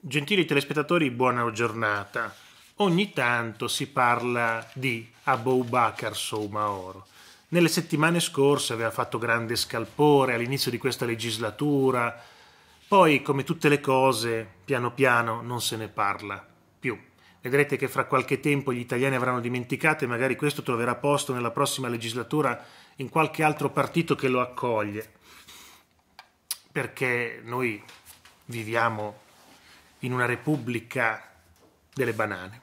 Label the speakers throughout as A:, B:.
A: Gentili telespettatori, buona giornata. Ogni tanto si parla di Abou Soumaor. Nelle settimane scorse aveva fatto grande scalpore all'inizio di questa legislatura, poi, come tutte le cose, piano piano non se ne parla più. Vedrete che fra qualche tempo gli italiani avranno dimenticato e magari questo troverà posto nella prossima legislatura in qualche altro partito che lo accoglie. Perché noi viviamo in una repubblica delle banane.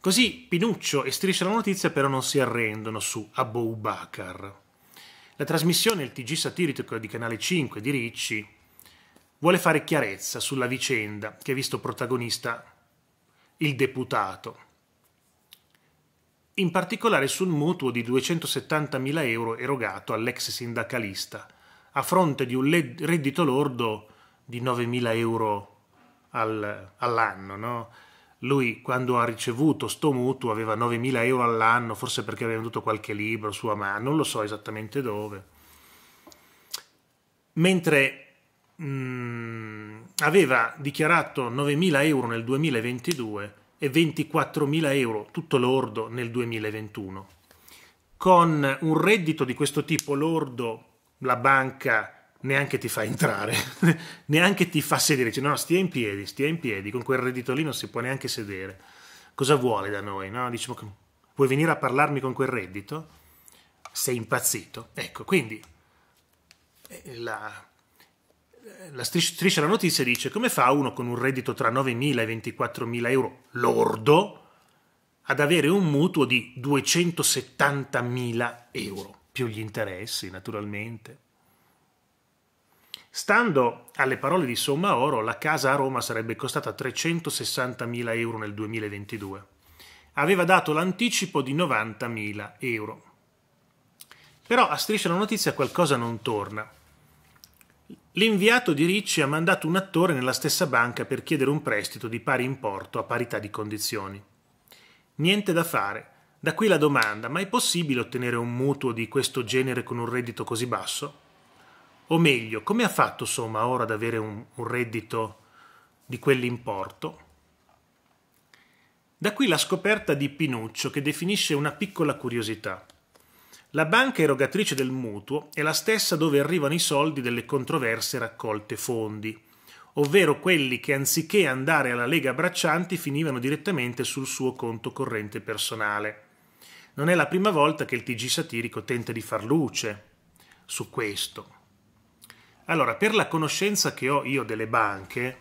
A: Così Pinuccio e Striscia la Notizia però non si arrendono su Abou Bakar. La trasmissione, il TG satirico di Canale 5 di Ricci, vuole fare chiarezza sulla vicenda che ha visto protagonista il deputato, in particolare sul mutuo di 270.000 euro erogato all'ex sindacalista, a fronte di un reddito lordo di 9.000 euro al, all'anno. No? Lui quando ha ricevuto sto mutuo aveva 9.000 euro all'anno, forse perché aveva venduto qualche libro su mano, non lo so esattamente dove. Mentre mh, mm, aveva dichiarato 9.000 euro nel 2022 e 24.000 euro tutto lordo nel 2021. Con un reddito di questo tipo lordo la banca neanche ti fa entrare, neanche ti fa sedere, dice no, stia in piedi, stia in piedi, con quel reddito lì non si può neanche sedere. Cosa vuole da noi? No? Dice, vuoi venire a parlarmi con quel reddito? Sei impazzito. Ecco, quindi eh, la, la striscia alla notizia dice come fa uno con un reddito tra 9.000 e 24.000 euro lordo ad avere un mutuo di 270.000 euro, più gli interessi naturalmente. Stando alle parole di Sommaoro, la casa a Roma sarebbe costata 360.000 euro nel 2022. Aveva dato l'anticipo di 90.000 euro. Però a striscia la notizia qualcosa non torna. L'inviato di Ricci ha mandato un attore nella stessa banca per chiedere un prestito di pari importo a parità di condizioni. Niente da fare. Da qui la domanda, ma è possibile ottenere un mutuo di questo genere con un reddito così basso? O meglio, come ha fatto Soma ora ad avere un, un reddito di quell'importo? Da qui la scoperta di Pinuccio che definisce una piccola curiosità. La banca erogatrice del mutuo è la stessa dove arrivano i soldi delle controverse raccolte fondi, ovvero quelli che anziché andare alla Lega Braccianti finivano direttamente sul suo conto corrente personale. Non è la prima volta che il TG satirico tenta di far luce su questo. Allora, per la conoscenza che ho io delle banche,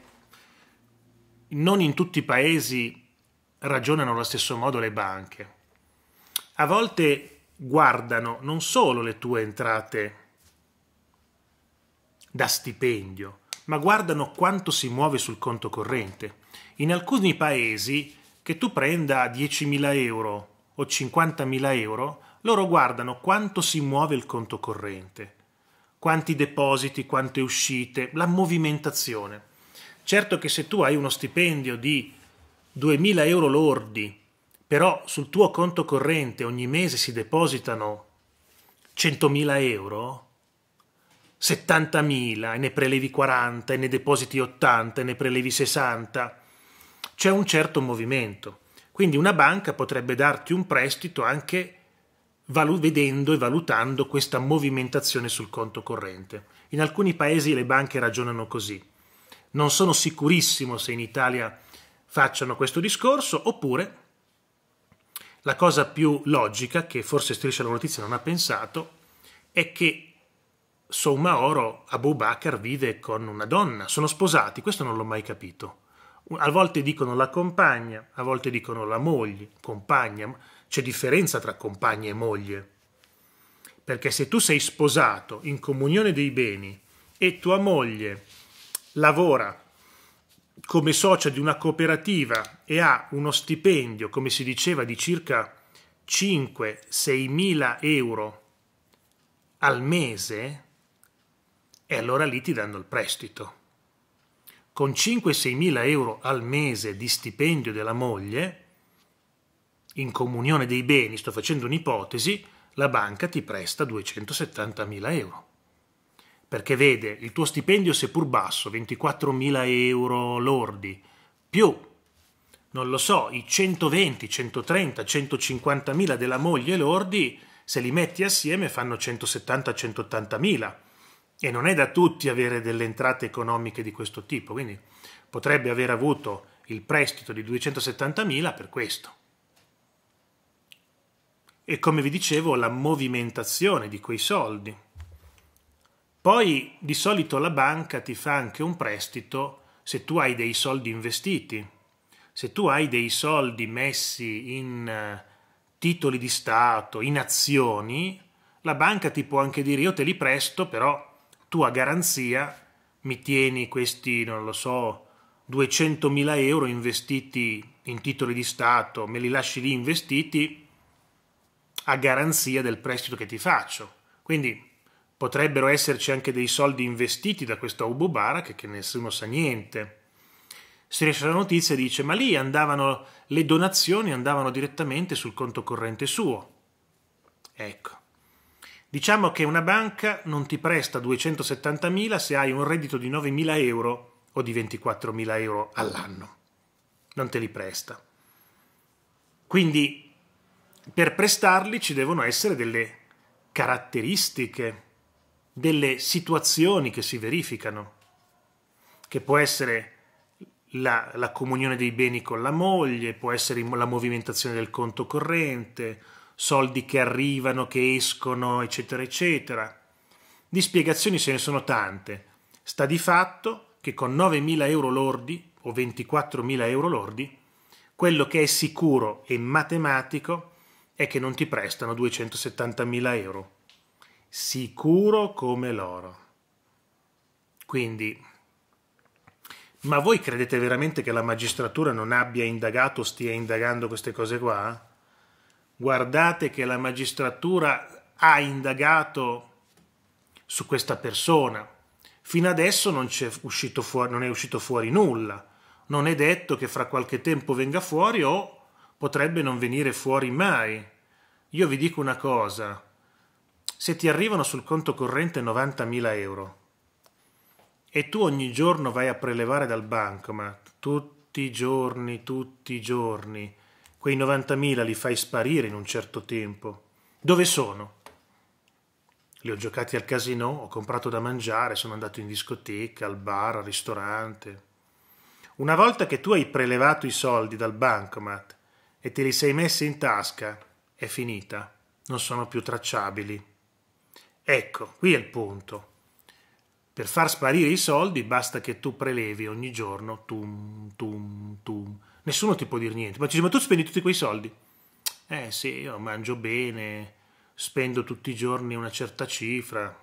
A: non in tutti i paesi ragionano allo stesso modo le banche. A volte guardano non solo le tue entrate da stipendio, ma guardano quanto si muove sul conto corrente. In alcuni paesi che tu prenda 10.000 euro o 50.000 euro, loro guardano quanto si muove il conto corrente quanti depositi, quante uscite, la movimentazione. Certo che se tu hai uno stipendio di 2.000 euro lordi, però sul tuo conto corrente ogni mese si depositano 100.000 euro, 70.000 e ne prelevi 40 e ne depositi 80 e ne prelevi 60, c'è un certo movimento. Quindi una banca potrebbe darti un prestito anche valu- vedendo e valutando questa movimentazione sul conto corrente. In alcuni paesi le banche ragionano così. Non sono sicurissimo se in Italia facciano questo discorso, oppure la cosa più logica, che forse Striscia la notizia non ha pensato, è che Somma Oro Abu Bakr vive con una donna, sono sposati, questo non l'ho mai capito. A volte dicono la compagna, a volte dicono la moglie, compagna, c'è differenza tra compagna e moglie. Perché se tu sei sposato in comunione dei beni e tua moglie lavora come socia di una cooperativa e ha uno stipendio, come si diceva, di circa 5-6 mila euro al mese, e allora lì ti danno il prestito. Con 5-6 mila euro al mese di stipendio della moglie, in comunione dei beni, sto facendo un'ipotesi, la banca ti presta 270.000 euro. Perché vede, il tuo stipendio seppur basso, 24.000 euro lordi, più, non lo so, i 120, 130, 150.000 della moglie lordi, se li metti assieme fanno 170-180.000. E non è da tutti avere delle entrate economiche di questo tipo, quindi potrebbe aver avuto il prestito di 270.000 per questo e come vi dicevo la movimentazione di quei soldi. Poi di solito la banca ti fa anche un prestito se tu hai dei soldi investiti, se tu hai dei soldi messi in eh, titoli di Stato, in azioni, la banca ti può anche dire io te li presto, però tu a garanzia mi tieni questi, non lo so, 200.000 euro investiti in titoli di Stato, me li lasci lì investiti a garanzia del prestito che ti faccio. Quindi potrebbero esserci anche dei soldi investiti da questo Abu Barak che nessuno sa niente. Si riesce alla notizia e dice ma lì andavano le donazioni andavano direttamente sul conto corrente suo. Ecco. Diciamo che una banca non ti presta 270.000 se hai un reddito di 9.000 euro o di 24.000 euro all'anno. Non te li presta. Quindi per prestarli ci devono essere delle caratteristiche, delle situazioni che si verificano, che può essere la, la, comunione dei beni con la moglie, può essere la movimentazione del conto corrente, soldi che arrivano, che escono, eccetera, eccetera. Di spiegazioni se ne sono tante. Sta di fatto che con 9.000 euro lordi o 24.000 euro lordi, quello che è sicuro e matematico è che non ti prestano 270.000 euro. Sicuro come l'oro. Quindi, ma voi credete veramente che la magistratura non abbia indagato, stia indagando queste cose qua? Guardate che la magistratura ha indagato su questa persona. Fino adesso non, è uscito fuori, non è uscito fuori nulla. Non è detto che fra qualche tempo venga fuori o potrebbe non venire fuori mai. Io vi dico una cosa, se ti arrivano sul conto corrente 90.000 euro e tu ogni giorno vai a prelevare dal bancomat, tutti i giorni, tutti i giorni, quei 90.000 li fai sparire in un certo tempo, dove sono? Li ho giocati al casino, ho comprato da mangiare, sono andato in discoteca, al bar, al ristorante. Una volta che tu hai prelevato i soldi dal bancomat e te li sei messi in tasca, è finita, non sono più tracciabili. Ecco, qui è il punto. Per far sparire i soldi basta che tu prelevi ogni giorno, tum, tum, tum. Nessuno ti può dire niente, ma, dice, ma tu spendi tutti quei soldi? Eh sì, io mangio bene, spendo tutti i giorni una certa cifra.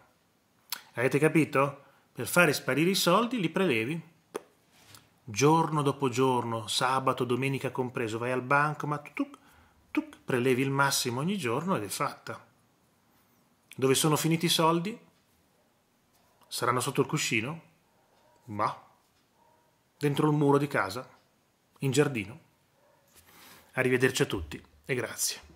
A: Avete capito? Per fare sparire i soldi li prelevi giorno dopo giorno, sabato, domenica compreso, vai al banco, ma tu, tuc, prelevi il massimo ogni giorno ed è fatta. Dove sono finiti i soldi? Saranno sotto il cuscino? Ma. Dentro il muro di casa? In giardino? Arrivederci a tutti e grazie.